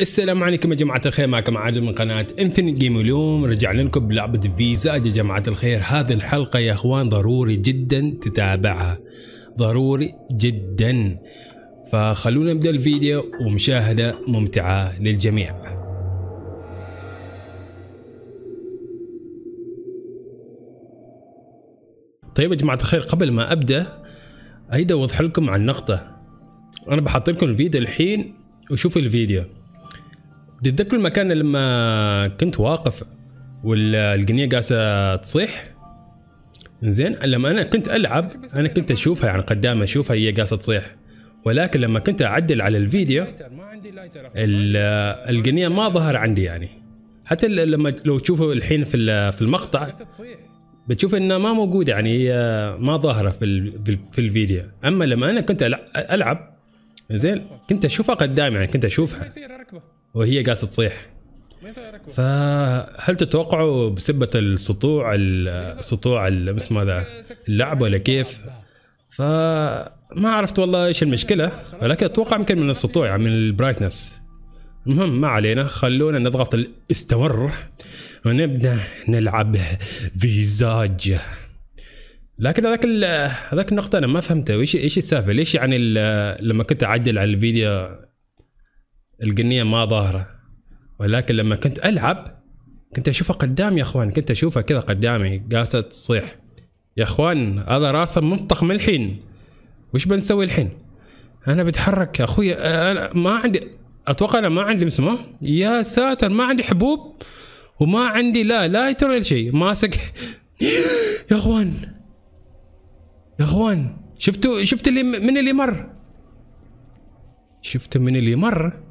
السلام عليكم يا جماعة الخير معكم عادل من قناة انفينيت جيم اليوم رجع لكم بلعبة فيزاج يا جماعة الخير هذه الحلقة يا اخوان ضروري جدا تتابعها ضروري جدا فخلونا نبدأ الفيديو ومشاهدة ممتعة للجميع طيب يا جماعة الخير قبل ما أبدأ أريد أوضح لكم عن نقطة أنا بحط لكم الفيديو الحين وشوفوا الفيديو تتذكر المكان لما كنت واقف والقنيه قاسه تصيح زين لما انا كنت العب انا كنت اشوفها يعني قدامي اشوفها هي قاسه تصيح ولكن لما كنت اعدل على الفيديو القنيه ما ظهر عندي يعني حتى لما لو تشوفوا الحين في في المقطع بتشوف انها ما موجوده يعني هي ما ظاهره في في الفيديو اما لما انا كنت العب زين كنت اشوفها قدامي يعني كنت اشوفها وهي قاعده تصيح فهل تتوقعوا بسبة السطوع السطوع اسمه ذا اللعب ولا كيف؟ فما عرفت والله ايش المشكلة ولكن اتوقع يمكن من السطوع يعني من البرايتنس المهم ما علينا خلونا نضغط الاستمر ونبدا نلعب فيزاج لكن هذاك هذاك النقطة أنا ما فهمتها ايش إيش السالفة؟ ليش يعني لما كنت أعدل على الفيديو القنيه ما ظاهره ولكن لما كنت العب كنت اشوفها قدامي يا اخوان كنت اشوفها كذا قدامي قاسه تصيح يا اخوان هذا راسه منطق من الحين وش بنسوي الحين؟ انا بتحرك يا اخوي انا ما عندي اتوقع انا ما عندي مسمى يا ساتر ما عندي حبوب وما عندي لا لا ولا شيء ماسك يا اخوان يا اخوان شفتوا شفت اللي من اللي مر شفتوا من اللي مر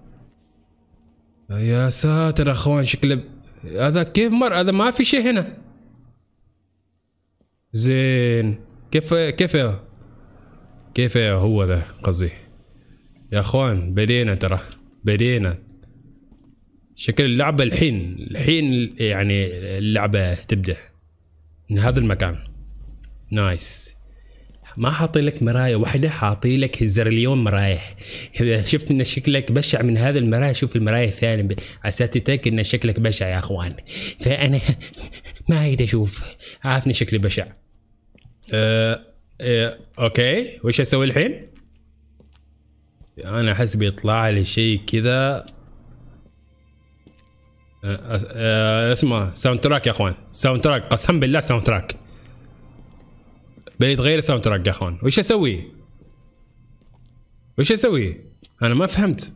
يا ساتر اخوان شكله هذا كيف مر هذا ما في شيء هنا زين كيف كيف كيف هو ذا قصدي يا اخوان بدينا ترى بدينا شكل اللعبة الحين الحين يعني اللعبة تبدأ من هذا المكان نايس ما حاطي لك مرايه واحده حاطي لك زرليون مرايه اذا شفت ان شكلك بشع من هذا المرايه شوف المرايه الثانيه على تتاكد ان شكلك بشع يا اخوان فانا ما اريد اشوف عارفني شكلي بشع أه أه اوكي وش اسوي الحين؟ انا احس بيطلع لي شيء كذا أه, آه،, آه، اسمه ساوند تراك يا اخوان ساوند تراك قسم بالله ساوند تراك بيتغير الساوند تراك يا اخوان وش اسوي؟ وش اسوي؟ انا ما فهمت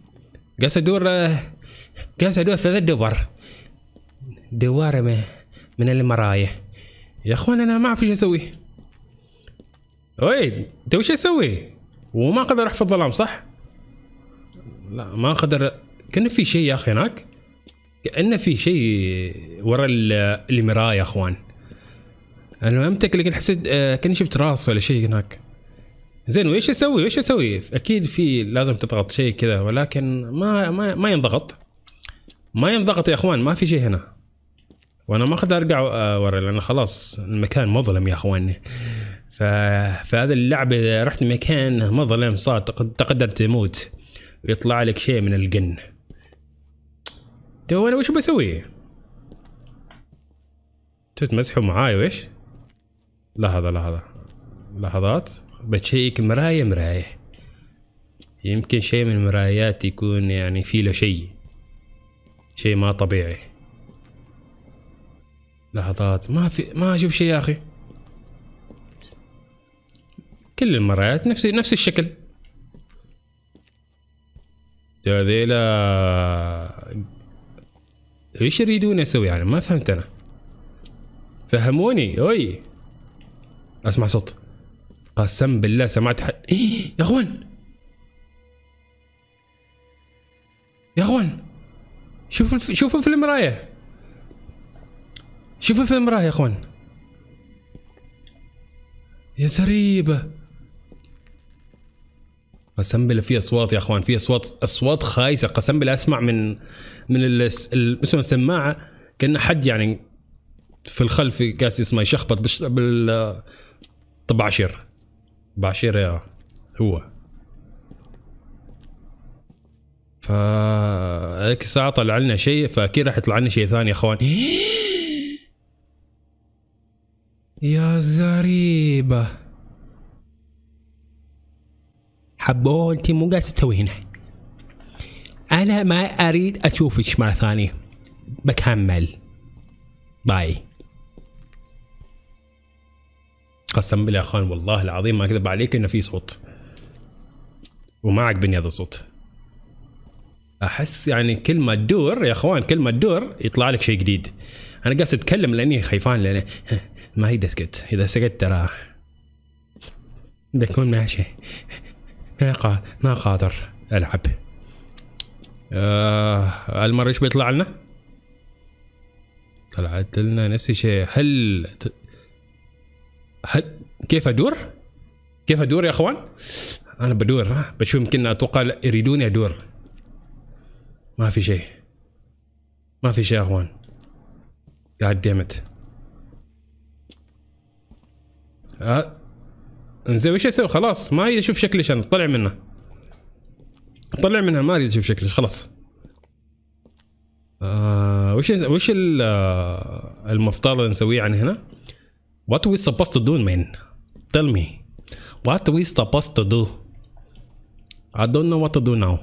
جالس ادور جالس ادور في ذا الدور دوار من المرايا يا اخوان انا ما اعرف ايش اسوي وين انت وش اسوي؟ وما اقدر اروح في الظلام صح؟ لا ما اقدر كان في شيء يا اخي هناك كانه في شيء ورا المرايا يا اخوان انا امتك لكن حسيت آه كاني شفت راس ولا شيء هناك زين وايش اسوي وايش اسوي اكيد في لازم تضغط شيء كذا ولكن ما ما ما ينضغط ما ينضغط يا اخوان ما في شيء هنا وانا ما اقدر ارجع آه، ورا لان خلاص المكان مظلم يا اخوان ف... فهذا اللعبة اذا رحت مكان مظلم صار تقدر تموت ويطلع لك شيء من الجن تو انا وش بسوي؟ تتمسحوا معاي ويش؟ لحظة لحظة لحظات بتشيك مراية مراية يمكن شيء من المرايات يكون يعني في له شيء شيء ما طبيعي لحظات ما في ما اشوف شيء يا اخي كل المرايات نفس نفس الشكل هذيلا ايش يريدون يسوي يعني ما فهمت انا فهموني اوي اسمع صوت قسم بالله سمعت حد إيه، يا اخوان يا اخوان شوفوا شوفوا في المرايه شوفوا في المرايه يا اخوان يا سريبه قسم بالله في اصوات يا اخوان في اصوات اصوات خايسه قسم بالله اسمع من من اسمها السماعه كان حد يعني في الخلف قاس اسمه يشخبط بال طبعشير طبعشير يا هو ف هذيك الساعه طلع لنا شيء فاكيد راح يطلع لنا شيء ثاني يا اخوان يا زريبه حبولتي مو قاعد تسوي هنا انا ما اريد اشوفك مره ثانيه بكمل باي قسم بالله يا خان والله العظيم ما اكذب عليك انه في صوت وما عجبني هذا الصوت احس يعني كل ما تدور يا اخوان كل ما تدور يطلع لك شيء جديد انا قاعد اتكلم لاني خايفان لاني ما هي اسكت اذا سكت ترى بكون ماشي ما قا... ما قادر العب آه المره ايش بيطلع لنا؟ طلعت لنا نفس الشيء هل هل كيف ادور؟ كيف ادور يا اخوان؟ انا بدور بشوف يمكن اتوقع يريدوني ادور ما في شيء ما في شيء يا اخوان قاعد ديمت آه. زين وش اسوي خلاص ما اريد اشوف شكلي عشان طلع منه طلع منها ما اريد اشوف شكلي خلاص آه وش وش آه، المفترض نسويه عن يعني هنا؟ What are we supposed to do, man? Tell me. What are we supposed to do? I don't know what to do now.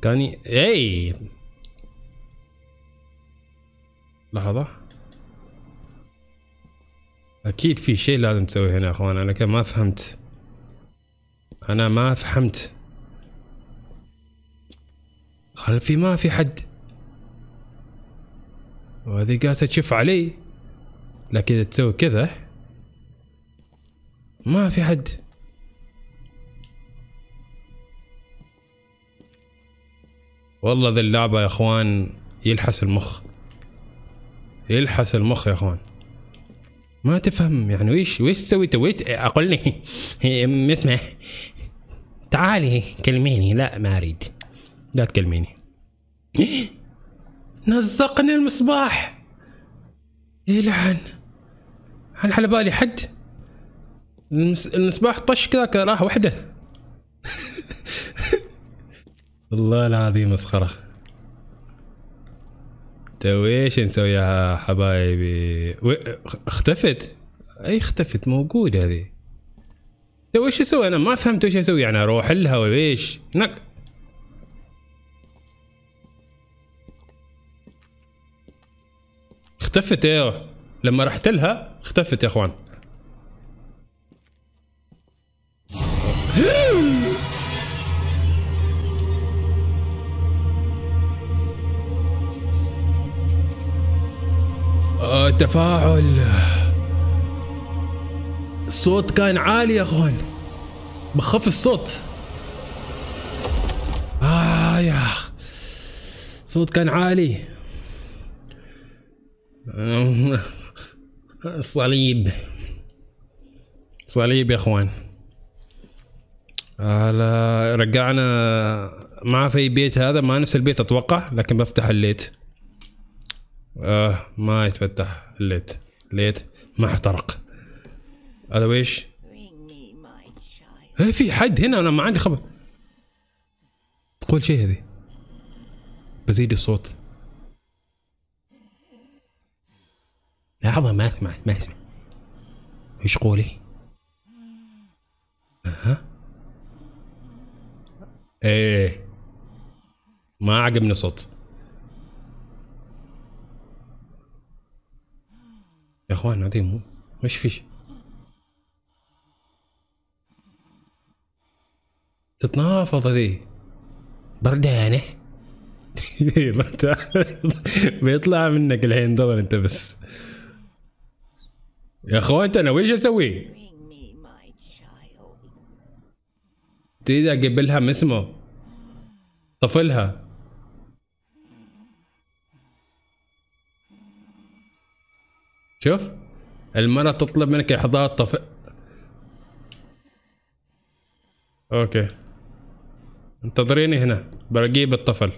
Can you... Hey! لحظة أكيد في شيء لازم تسوي هنا يا أخوان أنا كان ما فهمت أنا ما فهمت خلفي ما في حد وهذه قاسة تشوف عليه لكن اذا تسوي كذا ما في حد والله ذي اللعبة يا اخوان يلحس المخ يلحس المخ يا اخوان ما تفهم يعني ويش ويش سويت ويش اقول لي اسمع تعالي كلميني لا ما اريد لا تكلميني نزقني المصباح يلعن هل على بالي حد المصباح طش كذا راح وحده والله العظيم مسخرة تو ايش نسوي يا حبايبي اختفت اي اختفت موجودة هذه تو ايش اسوي انا ما فهمت ايش اسوي يعني اروح لها ولا ايش نق اختفت ايوه لما رحت لها اختفت يا اخوان التفاعل الصوت كان عالي يا اخوان بخف الصوت آه يا الصوت كان عالي الصليب صليب يا اخوان هلا رجعنا ما في بيت هذا ما نفس البيت اتوقع لكن بفتح الليت آه ما يتفتح الليت ليت ما احترق هذا ويش؟ إيه، في حد هنا انا ما عندي خبر تقول شيء هذه بزيد الصوت لحظة ما اسمع ما اسمع ايش قولي؟ اها ايه ما عجبني صوت يا اخوان عظيم مو ايش فيش تتنافض هذه بردانه بيطلع منك الحين دور انت بس يا اخوان انت انا ويش اسوي؟ تريد اجيب لها اسمه طفلها شوف المرأة تطلب منك إحضار طفل أوكي انتظريني هنا برقيب الطفل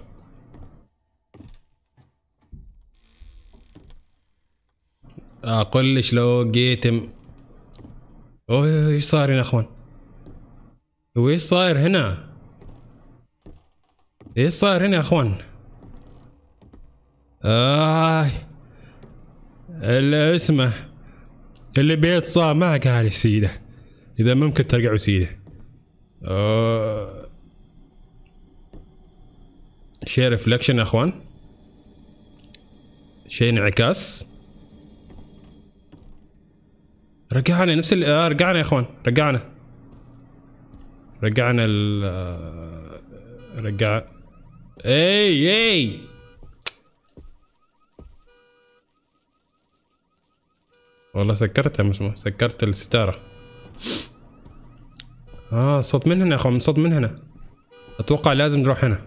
اقول آه، اقل لو جيتم اوه ايش صاير هنا اخوان وايش صاير هنا ايش صاير هنا يا اخوان آه اللي اسمه اللي بيت صار معك قال سيده اذا ممكن ترجعوا سيده آه شيء ريفلكشن يا اخوان شيء انعكاس رجعنا نفس ال... آه رجعنا يا اخوان رجعنا رجعنا ال آه، رجع اي اي والله سكرتها مش مهم سكرت الستاره اه صوت من هنا يا اخوان صوت من هنا اتوقع لازم نروح هنا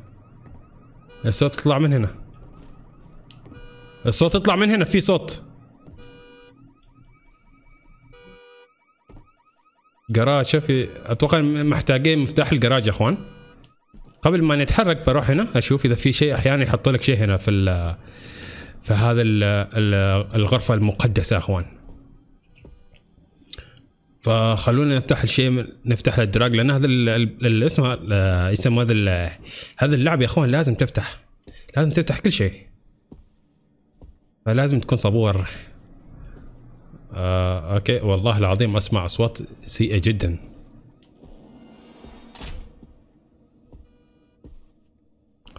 الصوت يطلع من هنا الصوت يطلع من هنا في صوت جراج في اتوقع محتاجين مفتاح الجراج يا اخوان قبل ما نتحرك بروح هنا اشوف اذا في شيء احيانا يحط لك شيء هنا في ال في هذا ال الغرفه المقدسه يا اخوان فخلونا نفتح الشيء نفتح الدراج لان هذا الاسم آه، يسمى هذا هذا اللعب يا اخوان لازم تفتح لازم تفتح كل شيء فلازم تكون صبور آه اوكي والله العظيم اسمع اصوات سيئه جدا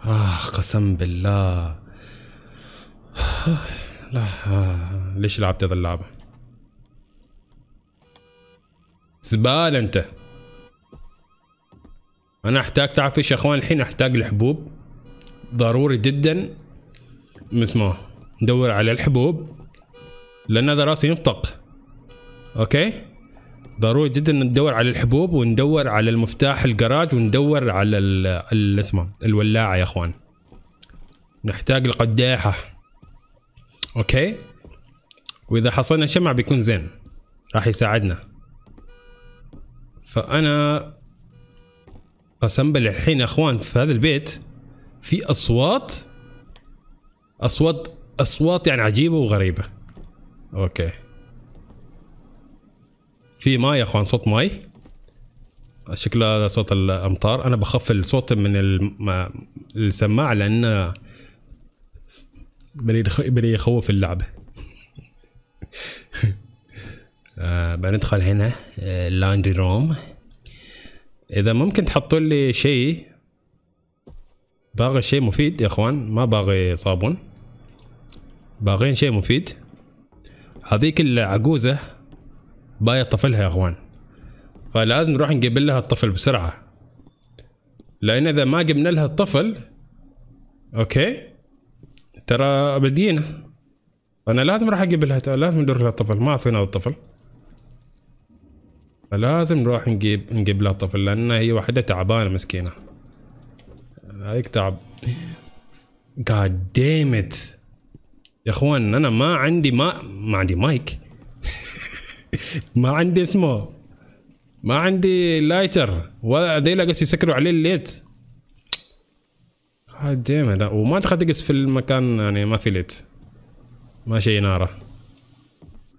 آه قسم بالله آه لا آه ليش لعبت هذا اللعبة زبالة انت انا احتاج تعرف ايش يا اخوان الحين احتاج الحبوب ضروري جدا اسمه ندور على الحبوب لان هذا راسي ينفطق اوكي ضروري جدا ندور على الحبوب وندور على المفتاح الجراج وندور على ال اسمه الولاعه يا اخوان نحتاج القداحه اوكي واذا حصلنا شمع بيكون زين راح يساعدنا فانا قسنبل الحين يا اخوان في هذا البيت في اصوات اصوات اصوات يعني عجيبه وغريبه اوكي في ماي يا اخوان صوت ماي شكله هذا صوت الامطار انا بخف الصوت من الم... السماعه لان بدي يخ... بدي يخوف اللعبه آه بندخل هنا آه لاندري روم اذا ممكن تحطوا لي شيء باغي شيء مفيد يا اخوان ما باغي صابون باغين شيء مفيد هذيك العجوزة باية طفلها يا اخوان فلازم نروح نجيب لها الطفل بسرعة لأن إذا ما جبنا لها الطفل أوكي ترى بدينا أنا لازم راح أجيب لها لازم ندور لها الطفل ما فينا الطفل فلازم نروح نجيب نجيب لها الطفل لأن هي وحدة تعبانة مسكينة هيك تعب God damn it يا اخوان انا ما عندي ما ما عندي مايك ما عندي اسمه ما عندي لايتر ولا ذيلا قاس يسكروا عليه الليت ديما لا وما تقدر تقص في المكان يعني ما في ليت ما شي ناره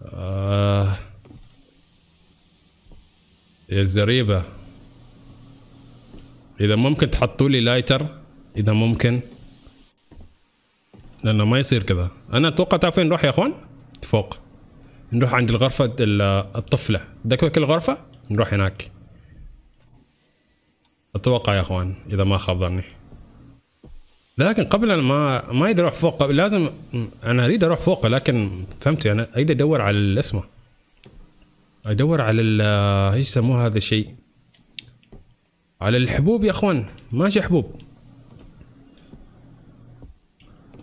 آه. يا الزريبه اذا ممكن تحطوا لي لايتر اذا ممكن لانه ما يصير كذا انا اتوقع تعرف وين نروح يا اخوان فوق نروح عند الغرفه الطفله ذاك الغرفه نروح هناك اتوقع يا اخوان اذا ما خاب ظني لكن قبل انا ما ما اريد اروح فوق لازم انا اريد اروح فوق لكن فهمت انا اريد ادور على الاسمه ادور على ايش يسموه هذا الشيء على الحبوب يا اخوان ماشي حبوب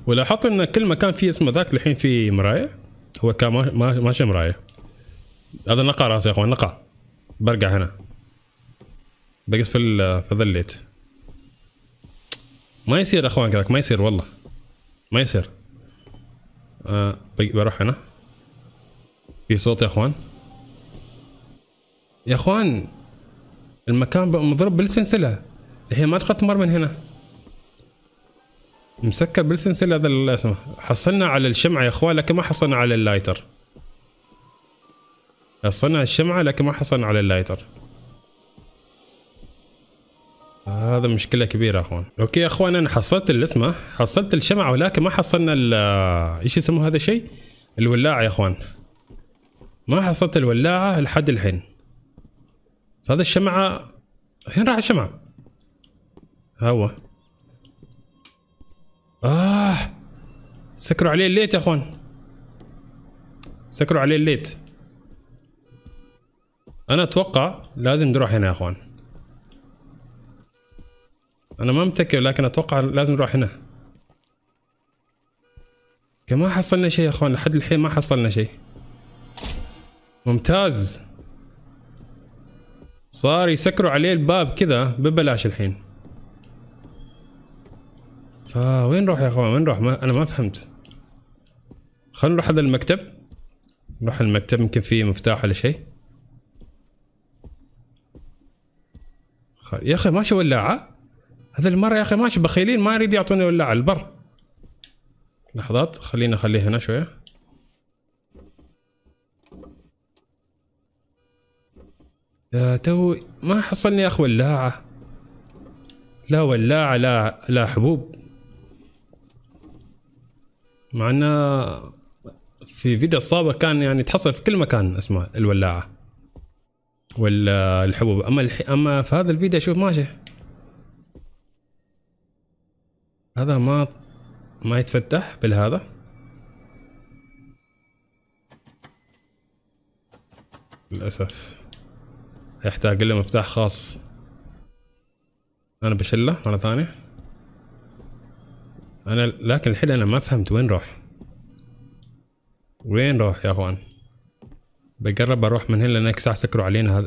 ولاحظت ان كل مكان فيه اسمه ذاك الحين فيه مرايه هو كان ما ماشي مرايه هذا نقع راسي يا اخوان نقع برقع هنا بقيت في فذليت ما يصير اخوان كذاك ما يصير والله ما يصير آه بروح هنا في صوت يا اخوان يا اخوان المكان مضروب بالسلسله الحين ما تقدر تمر من هنا مسكر بالسنسل هذا الاسم حصلنا على الشمعة يا اخوان لكن ما حصلنا على اللايتر حصلنا الشمعة لكن ما حصلنا على اللايتر هذا مشكلة كبيرة يا اخوان اوكي يا اخوان انا حصلت الاسمة حصلت الشمعة ولكن ما حصلنا ال ايش يسموه هذا الشيء الولاعة يا اخوان ما حصلت الولاعة لحد الحين هذا الشمعة الحين راح الشمعة هو اه سكروا عليه الليت يا اخوان سكروا عليه الليت انا اتوقع لازم نروح هنا يا اخوان انا ما متكر لكن اتوقع لازم نروح هنا ما حصلنا شيء يا اخوان لحد الحين ما حصلنا شيء ممتاز صار يسكروا عليه الباب كذا ببلاش الحين فوين نروح يا اخوان وين نروح ما انا ما فهمت خلينا نروح هذا المكتب نروح المكتب يمكن فيه مفتاح ولا شيء يا اخي ماشي ولاعه هذا المره يا اخي ماشي بخيلين ما يريد يعطوني ولاعه البر لحظات خلينا اخليه هنا شويه يا تو ما حصلني اخ ولاعه لا ولاعه لا لا حبوب مع انه في فيديو الصابة كان يعني تحصل في كل مكان اسمه الولاعة والحبوب اما الح... اما في هذا الفيديو اشوف ماشي هذا ما ما يتفتح بالهذا للاسف يحتاج له مفتاح خاص انا بشله مره ثانيه انا لكن الحين انا ما فهمت وين راح وين راح يا اخوان بقرب اروح من هنا لانك ساعة سكروا علينا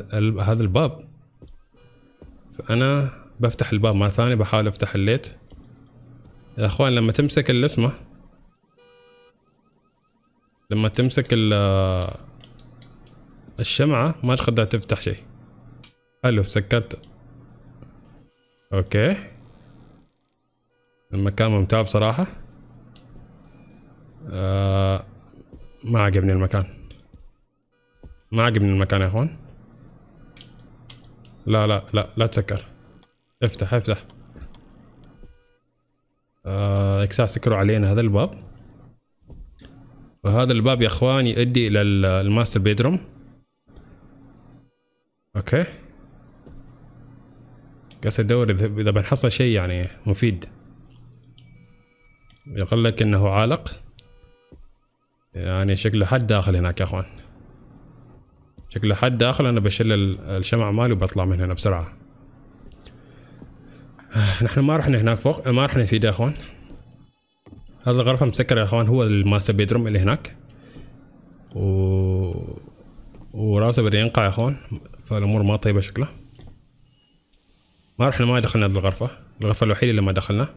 هذا الباب فانا بفتح الباب مرة ثانية بحاول افتح الليت يا اخوان لما تمسك اللي لما تمسك الشمعة ما تقدر تفتح شيء حلو سكرت اوكي المكان ممتع بصراحة آه ما عجبني المكان ما عجبني المكان يا اخوان لا لا لا لا تسكر افتح افتح آه اكساس سكروا علينا هذا الباب وهذا الباب يا اخوان يؤدي الى الماستر بيدروم اوكي قاعد ادور اذا بنحصل شيء يعني مفيد يقول لك انه عالق يعني شكله حد داخل هناك يا اخوان شكله حد داخل انا بشيل الشمع مالي وبطلع من هنا بسرعه آه، نحن ما رحنا هناك فوق ما رحنا سيدي يا اخوان هذا الغرفه مسكره يا اخوان هو الماستر بيدروم اللي هناك و وراسه بدا ينقع يا اخوان فالامور ما طيبه شكله ما رحنا ما دخلنا هذه الغرفه الغرفه الوحيده اللي ما دخلنا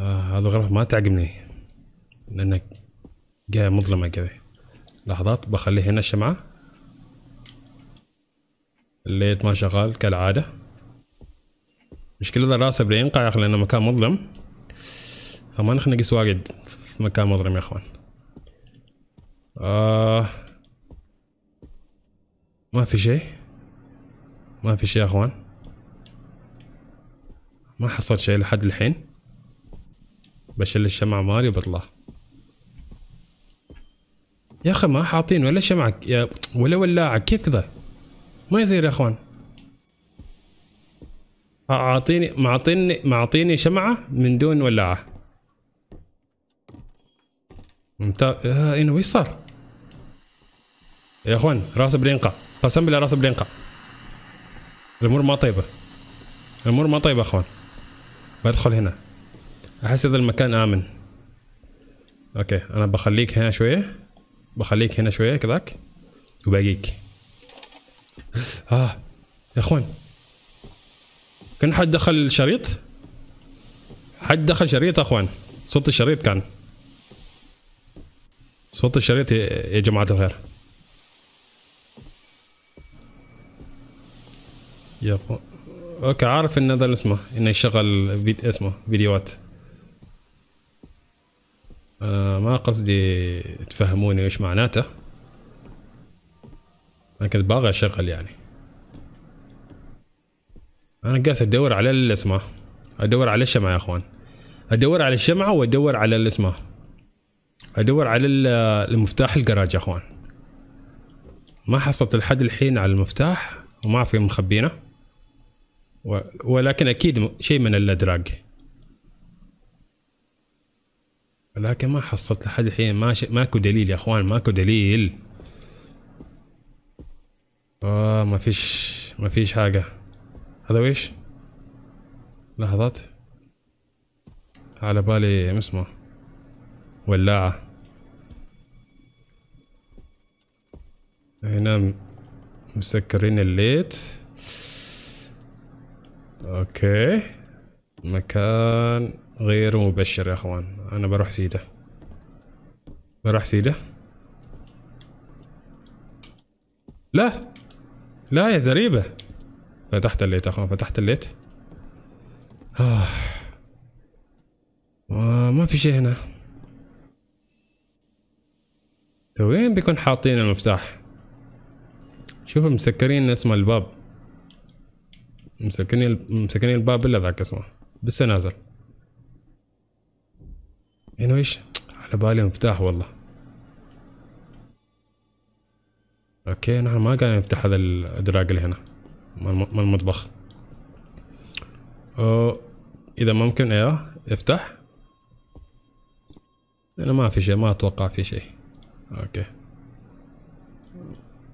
آه الغرفة ما تعجبني لأنك جاية مظلمة كذا لحظات بخلي هنا الشمعة الليت ما شغال كالعادة مشكلة راسه بينقع يا أخي لأنه مكان مظلم فما نخنق واجد في مكان مظلم يا أخوان آه ما في شيء ما في شيء يا أخوان ما حصلت شيء لحد الحين بشيل الشمعة مالي وبطلع يا اخي ما حاطين ولا شمعة يا ولا ولاعة كيف كذا ما يصير يا اخوان اعطيني معطيني معطيني شمعة من دون ولاعة ممتاز آه انه وش صار؟ يا اخوان راس بلينقع قسم بالله راس بلينقع الامور ما طيبة الامور ما طيبة يا اخوان بدخل هنا احس هذا المكان امن اوكي انا بخليك هنا شويه بخليك هنا شويه كذاك وباقيك اه يا اخوان كان حد دخل الشريط حد دخل شريط يا اخوان صوت الشريط كان صوت الشريط يا جماعه الخير يا اخوان اوكي عارف ان هذا اسمه انه يشغل اسمه فيديوهات آه، ما قصدي تفهموني ايش معناته انا كنت باغي اشغل يعني انا قاعد ادور على الاسماء ادور على الشمعة يا اخوان ادور على الشمعة وادور على الاسماء ادور على المفتاح الجراج يا اخوان ما حصلت لحد الحين على المفتاح وما في مخبينه ولكن اكيد شيء من الادراج لكن ما حصلت لحد الحين ما ش... ماكو دليل يا اخوان ماكو دليل اه ما فيش ما فيش حاجة هذا ويش لحظات على بالي اسمه ولاعة هنا مسكرين الليت اوكي مكان غير مبشر يا اخوان انا بروح سيده بروح سيده لا لا يا زريبه فتحت الليت يا اخوان فتحت الليت آه. ما في شيء هنا طيب، وين بيكون حاطين المفتاح شوف مسكرين اسمه الباب مسكرين مسكرين الباب الا ذاك اسمه بس نازل هنا ايش على بالي مفتاح والله اوكي نحن ما قاعدين نفتح هذا الادراج اللي هنا من المطبخ أو اذا ممكن ايه افتح انا ما في شيء ما اتوقع في شيء اوكي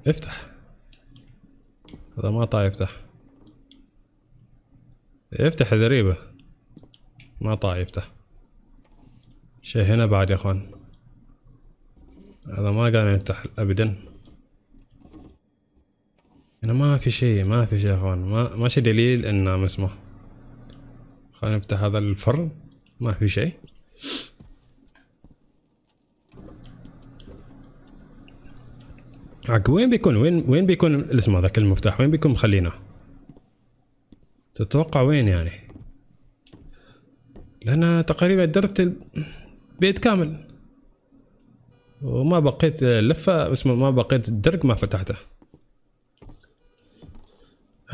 افتح هذا ما طايح يفتح افتح يا زريبه ما طايح يفتح شي هنا بعد يا اخوان هذا ما قاعد يفتح ابدا هنا يعني ما في شيء ما في شيء يا اخوان ما ماشي دليل انه مسمه خلينا نفتح هذا الفرن ما في شيء عق وين بيكون وين وين بيكون الاسم هذاك المفتاح وين بيكون مخلينا تتوقع وين يعني لان تقريبا درت بيت كامل وما بقيت لفة بس ما بقيت الدرج ما فتحته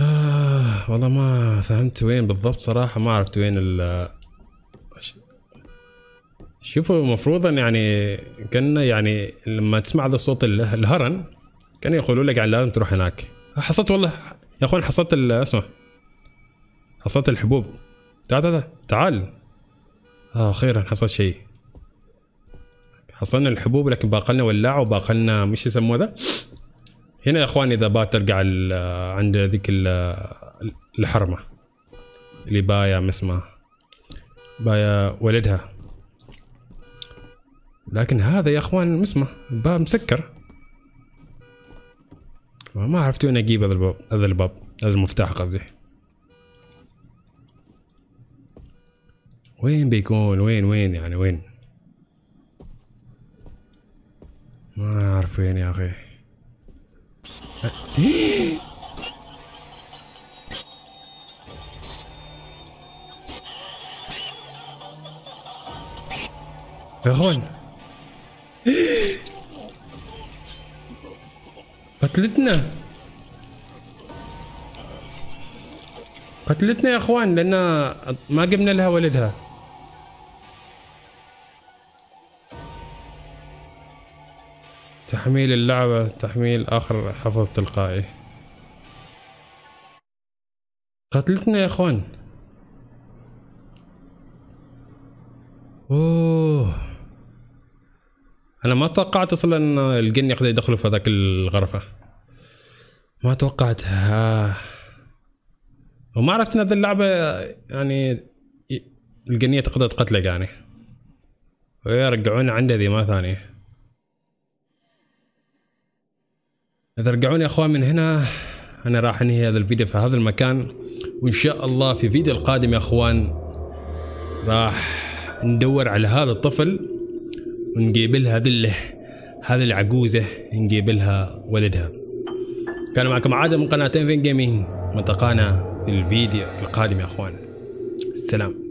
آه والله ما فهمت وين بالضبط صراحة ما عرفت وين ال شوفوا المفروض يعني كنا يعني لما تسمع هذا الصوت الهرن كان يقولوا لك يعني لازم تروح هناك حصلت والله يا اخوان حصلت اسمع حصلت الحبوب تعال تعال آه، تعال اخيرا خيرا حصل شيء حصلنا الحبوب لكن باقلنا ولاعه وباقلنا مش يسموه ذا هنا يا اخوان اذا بات ترجع عند ذيك الحرمه اللي بايا مسمى بايا ولدها لكن هذا يا اخوان مسمى الباب مسكر ما عرفت وين اجيب هذا الباب هذا الباب هذا المفتاح قصدي وين بيكون وين وين يعني وين ما اعرف وين يا اخي يا اخوان قتلتنا قتلتنا يا اخوان لان ما قمنا لها ولدها تحميل اللعبة تحميل آخر حفظ تلقائي قتلتنا يا اخوان اوه انا ما توقعت اصلا ان الجن يقدر يدخلوا في هذاك الغرفه ما توقعت توقعتها وما عرفت ان هذه اللعبه يعني الجنيه تقدر تقتلك يعني ويرجعون عنده ذي ما ثانيه اذا رجعوني اخوان من هنا انا راح انهي هذا الفيديو في هذا المكان وان شاء الله في فيديو القادم يا اخوان راح ندور على هذا الطفل ونجيب لها ذله هذه العجوزه نجيب لها ولدها كان معكم عادل من قناه تنفين جيمنج ملتقانا في الفيديو القادم يا اخوان السلام